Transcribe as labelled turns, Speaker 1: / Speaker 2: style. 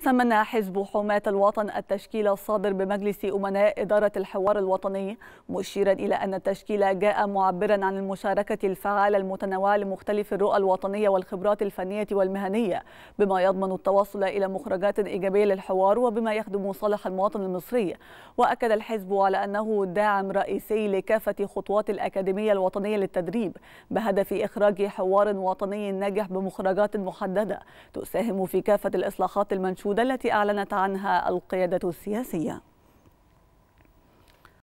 Speaker 1: ثمن حزب حماة الوطن التشكيل الصادر بمجلس أمناء إدارة الحوار الوطني مشيرا إلى أن التشكيل جاء معبرا عن المشاركة الفعالة المتنوعة لمختلف الرؤى الوطنية والخبرات الفنية والمهنية بما يضمن التوصل إلى مخرجات إيجابية للحوار وبما يخدم صالح المواطن المصري وأكد الحزب على أنه داعم رئيسي لكافة خطوات الأكاديمية الوطنية للتدريب بهدف إخراج حوار وطني ناجح بمخرجات محددة تساهم في كافة الإصلاحات المنشورة المشهودة التي أعلنت عنها القيادة السياسية